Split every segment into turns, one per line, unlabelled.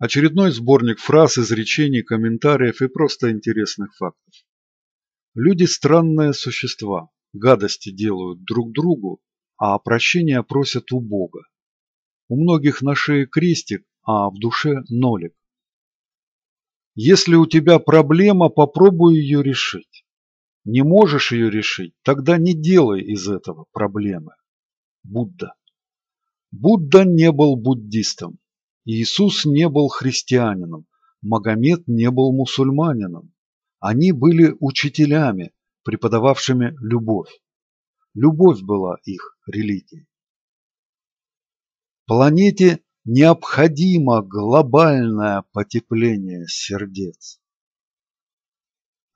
Очередной сборник фраз, изречений, комментариев и просто интересных фактов. Люди – странные существа, гадости делают друг другу, а прощения просят у Бога. У многих на шее крестик, а в душе нолик. Если у тебя проблема, попробуй ее решить. Не можешь ее решить, тогда не делай из этого проблемы. Будда. Будда не был буддистом. Иисус не был христианином, Магомед не был мусульманином. Они были учителями, преподававшими любовь. Любовь была их религией. Планете необходимо глобальное потепление сердец.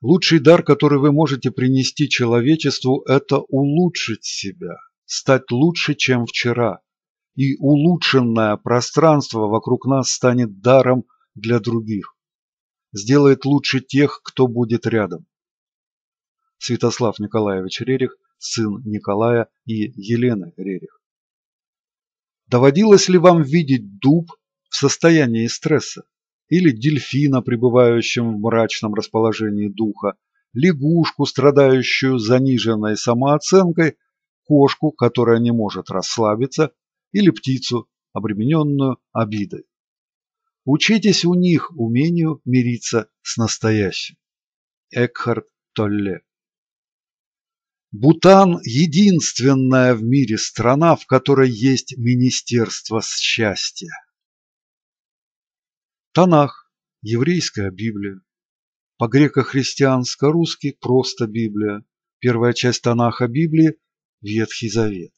Лучший дар, который вы можете принести человечеству, это улучшить себя, стать лучше, чем вчера, и улучшенное пространство вокруг нас станет даром для других. Сделает лучше тех, кто будет рядом. Святослав Николаевич Рерих, сын Николая и Елены Рерих. Доводилось ли вам видеть дуб в состоянии стресса? Или дельфина, пребывающим в мрачном расположении духа? Лягушку, страдающую заниженной самооценкой? Кошку, которая не может расслабиться? или птицу, обремененную обидой. Учитесь у них умению мириться с настоящим. Экхард Толле Бутан – единственная в мире страна, в которой есть Министерство счастья. Танах – еврейская Библия. По-греко-христианско-русски – просто Библия. Первая часть Танаха Библии – Ветхий Завет.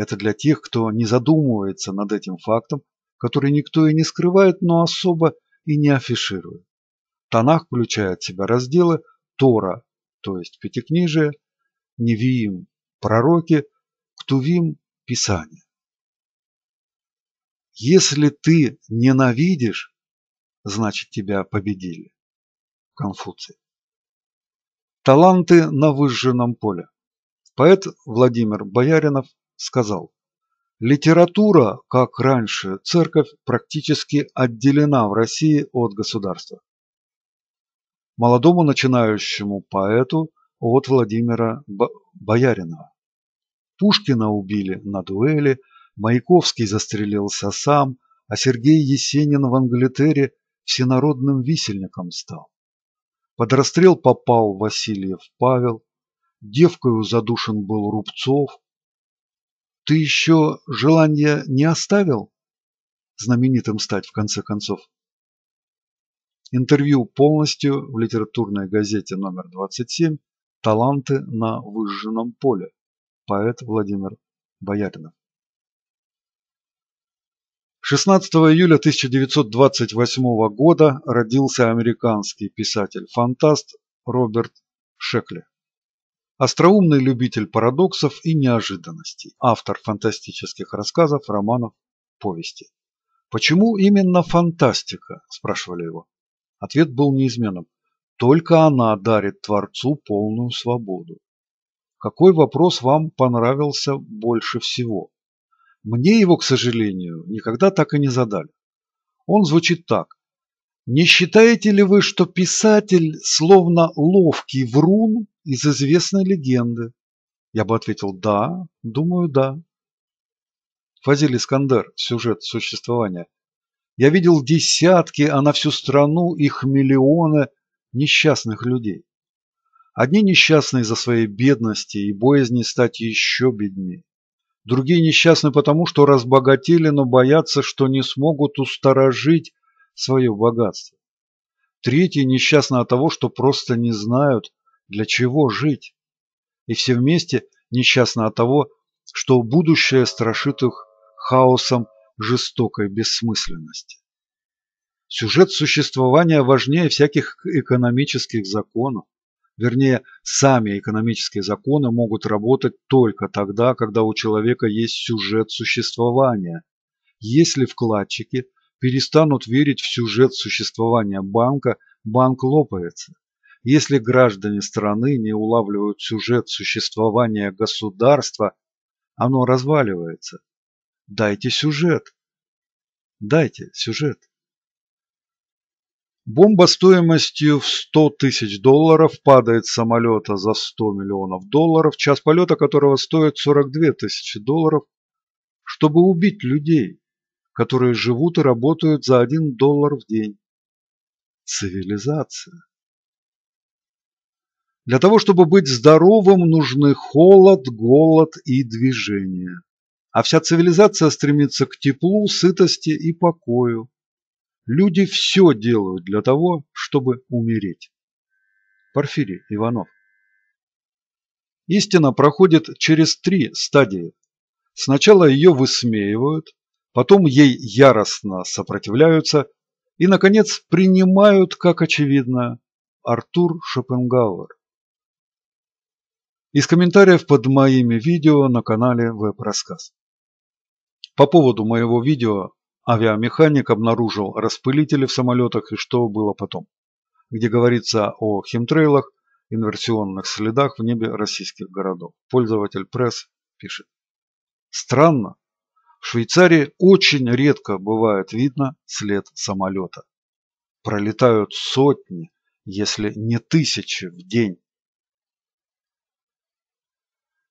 Это для тех, кто не задумывается над этим фактом, который никто и не скрывает, но особо и не афиширует. Танах включает в себя разделы Тора, то есть Пятикнижие, Невиим – пророки, Ктувим – Писание. Если ты ненавидишь, значит тебя победили. Конфуций. Таланты на выжженном поле. Поэт Владимир Бояринов сказал, «Литература, как раньше, церковь практически отделена в России от государства». Молодому начинающему поэту от Владимира Бояринова. Пушкина убили на дуэли, Маяковский застрелился сам, а Сергей Есенин в Англитере всенародным висельником стал. Под расстрел попал Васильев Павел, девкою задушен был Рубцов, ты еще желание не оставил? Знаменитым стать, в конце концов. Интервью полностью в литературной газете номер 27 «Таланты на выжженном поле». Поэт Владимир Бояринов. 16 июля 1928 года родился американский писатель-фантаст Роберт Шекли. Остроумный любитель парадоксов и неожиданностей. Автор фантастических рассказов, романов, повести. «Почему именно фантастика?» – спрашивали его. Ответ был неизменным. Только она дарит Творцу полную свободу. Какой вопрос вам понравился больше всего? Мне его, к сожалению, никогда так и не задали. Он звучит так. Не считаете ли вы, что писатель, словно ловкий врун, из известной легенды? Я бы ответил «да», думаю «да». Фазиль Искандер, сюжет существования. Я видел десятки, а на всю страну их миллионы несчастных людей. Одни несчастные за своей бедности и боязни стать еще беднее. Другие несчастны потому, что разбогатели, но боятся, что не смогут усторожить свое богатство. Третьи несчастны от того, что просто не знают, для чего жить? И все вместе несчастно от того, что будущее страшит их хаосом жестокой бессмысленности. Сюжет существования важнее всяких экономических законов. Вернее, сами экономические законы могут работать только тогда, когда у человека есть сюжет существования. Если вкладчики перестанут верить в сюжет существования банка, банк лопается. Если граждане страны не улавливают сюжет существования государства, оно разваливается. Дайте сюжет. Дайте сюжет. Бомба стоимостью в 100 тысяч долларов падает с самолета за 100 миллионов долларов, час полета которого стоит 42 тысячи долларов, чтобы убить людей, которые живут и работают за 1 доллар в день. Цивилизация. Для того, чтобы быть здоровым, нужны холод, голод и движение. А вся цивилизация стремится к теплу, сытости и покою. Люди все делают для того, чтобы умереть. Порфирий Иванов Истина проходит через три стадии. Сначала ее высмеивают, потом ей яростно сопротивляются и, наконец, принимают как очевидно Артур Шопенгауэр из комментариев под моими видео на канале Веб-Рассказ. По поводу моего видео авиамеханик обнаружил распылители в самолетах и что было потом, где говорится о химтрейлах, инверсионных следах в небе российских городов. Пользователь пресс пишет. Странно. В Швейцарии очень редко бывает видно след самолета. Пролетают сотни, если не тысячи в день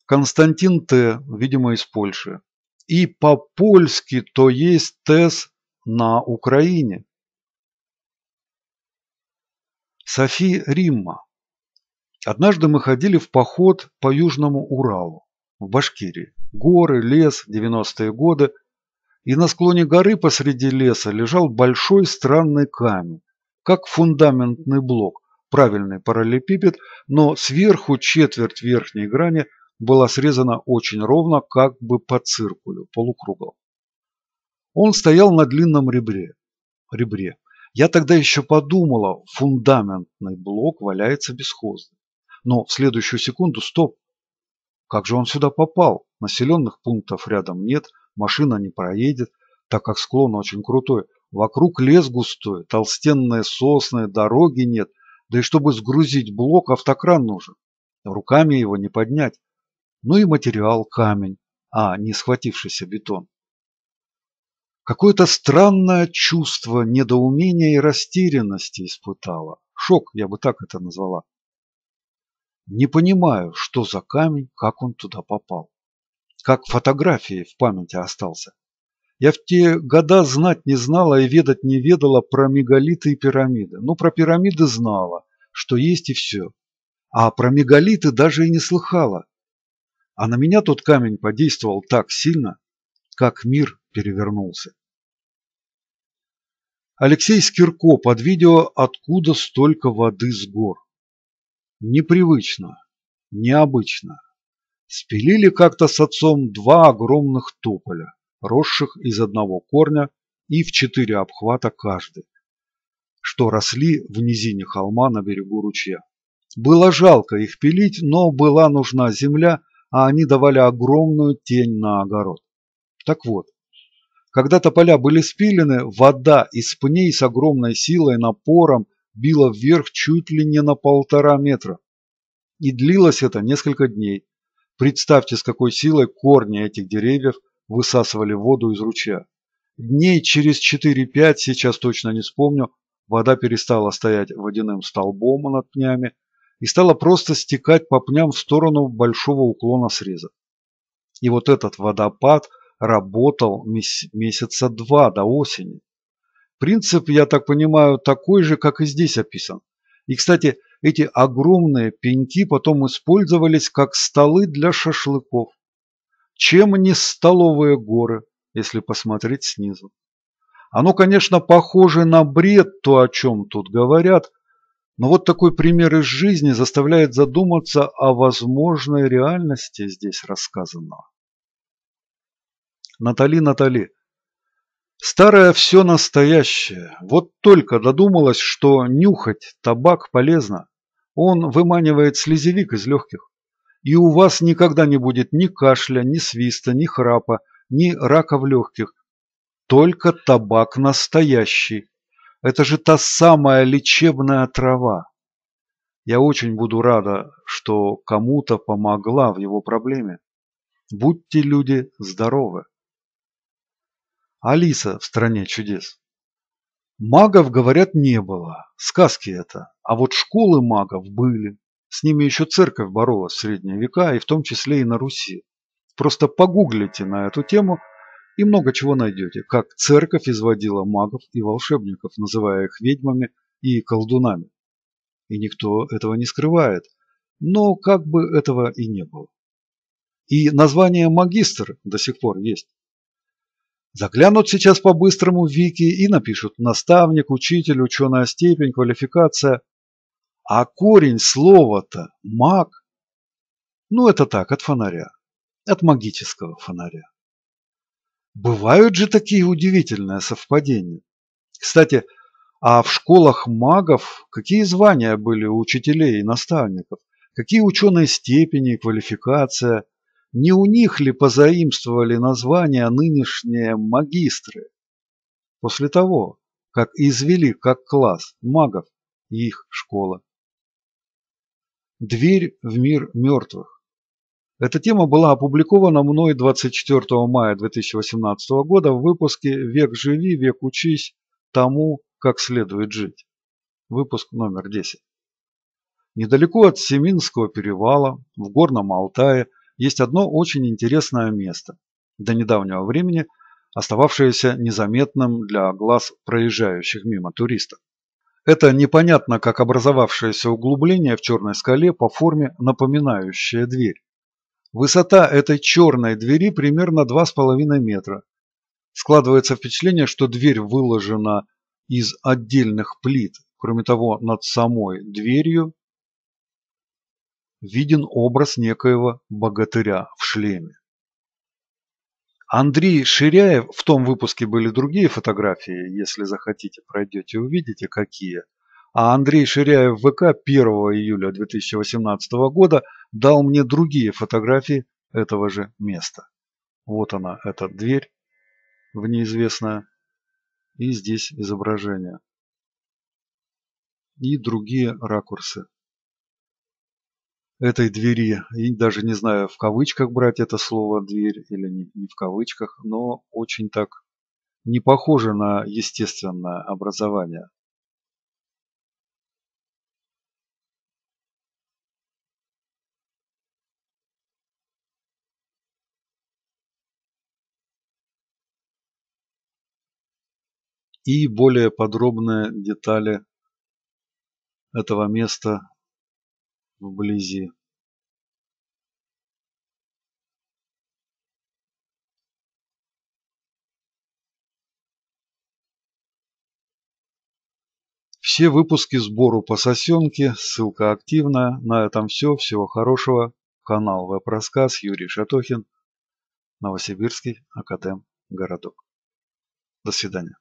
Константин Т., видимо, из Польши. И по-польски, то есть ТЭС на Украине. Софи Римма. Однажды мы ходили в поход по Южному Уралу, в Башкирии. Горы, лес, 90-е годы. И на склоне горы посреди леса лежал большой странный камень, как фундаментный блок, правильный параллелепипед, но сверху четверть верхней грани была срезана очень ровно, как бы по циркулю, полукругом. Он стоял на длинном ребре. ребре. Я тогда еще подумала, фундаментный блок валяется бесхозно. Но в следующую секунду стоп. Как же он сюда попал? Населенных пунктов рядом нет, машина не проедет, так как склон очень крутой. Вокруг лес густой, толстенные сосны, дороги нет. Да и чтобы сгрузить блок, автокран нужен. Руками его не поднять ну и материал камень, а не схватившийся бетон. Какое-то странное чувство недоумения и растерянности испытала. Шок, я бы так это назвала. Не понимаю, что за камень, как он туда попал. Как фотографии в памяти остался. Я в те года знать не знала и ведать не ведала про мегалиты и пирамиды. Ну, про пирамиды знала, что есть и все. А про мегалиты даже и не слыхала. А на меня тот камень подействовал так сильно, как мир перевернулся. Алексей Скирко под видео «Откуда столько воды с гор?» Непривычно, необычно. Спилили как-то с отцом два огромных тополя, росших из одного корня и в четыре обхвата каждый, что росли в низине холма на берегу ручья. Было жалко их пилить, но была нужна земля, а они давали огромную тень на огород. Так вот, когда тополя были спилены, вода из пней с огромной силой, напором била вверх чуть ли не на полтора метра. И длилось это несколько дней. Представьте, с какой силой корни этих деревьев высасывали воду из ручья. Дней через 4-5, сейчас точно не вспомню, вода перестала стоять водяным столбом над пнями, и стала просто стекать по пням в сторону большого уклона среза. И вот этот водопад работал месяца два до осени. Принцип, я так понимаю, такой же, как и здесь описан. И, кстати, эти огромные пеньки потом использовались как столы для шашлыков. Чем не столовые горы, если посмотреть снизу. Оно, конечно, похоже на бред, то, о чем тут говорят, но вот такой пример из жизни заставляет задуматься о возможной реальности здесь рассказанного. Натали, Натали. Старое все настоящее. Вот только додумалось, что нюхать табак полезно. Он выманивает слезевик из легких. И у вас никогда не будет ни кашля, ни свиста, ни храпа, ни рака в легких. Только табак настоящий. Это же та самая лечебная трава. Я очень буду рада, что кому-то помогла в его проблеме. Будьте, люди, здоровы. Алиса в «Стране чудес». Магов, говорят, не было. Сказки это. А вот школы магов были. С ними еще церковь боролась в средние века, и в том числе и на Руси. Просто погуглите на эту тему – и много чего найдете, как церковь изводила магов и волшебников, называя их ведьмами и колдунами. И никто этого не скрывает, но как бы этого и не было. И название магистр до сих пор есть. Заглянут сейчас по-быстрому в Вики и напишут «наставник», «учитель», «ученая степень», «квалификация». А корень слова-то «маг» Ну, это так, от фонаря. От магического фонаря. Бывают же такие удивительные совпадения. Кстати, а в школах магов какие звания были у учителей и наставников? Какие ученые степени, квалификация? Не у них ли позаимствовали названия нынешние магистры? После того, как извели как класс магов их школа. Дверь в мир мертвых. Эта тема была опубликована мной 24 мая 2018 года в выпуске «Век живи, век учись тому, как следует жить». Выпуск номер 10. Недалеко от Семинского перевала, в Горном Алтае, есть одно очень интересное место, до недавнего времени остававшееся незаметным для глаз проезжающих мимо туристов. Это непонятно как образовавшееся углубление в черной скале по форме, напоминающее дверь. Высота этой черной двери примерно 2,5 метра. Складывается впечатление, что дверь выложена из отдельных плит. Кроме того, над самой дверью виден образ некоего богатыря в шлеме. Андрей Ширяев, в том выпуске были другие фотографии, если захотите, пройдете, увидите, какие – а Андрей Ширяев ВК 1 июля 2018 года дал мне другие фотографии этого же места. Вот она, эта дверь в неизвестное. И здесь изображение. И другие ракурсы этой двери, и даже не знаю, в кавычках брать это слово «дверь» или не, не в кавычках, но очень так не похоже на естественное образование. и более подробные детали этого места вблизи. Все выпуски сбору по сосенке, ссылка активная. На этом все. Всего хорошего. Канал Веб-Рассказ, Юрий Шатохин, Новосибирский Академ Городок. До свидания.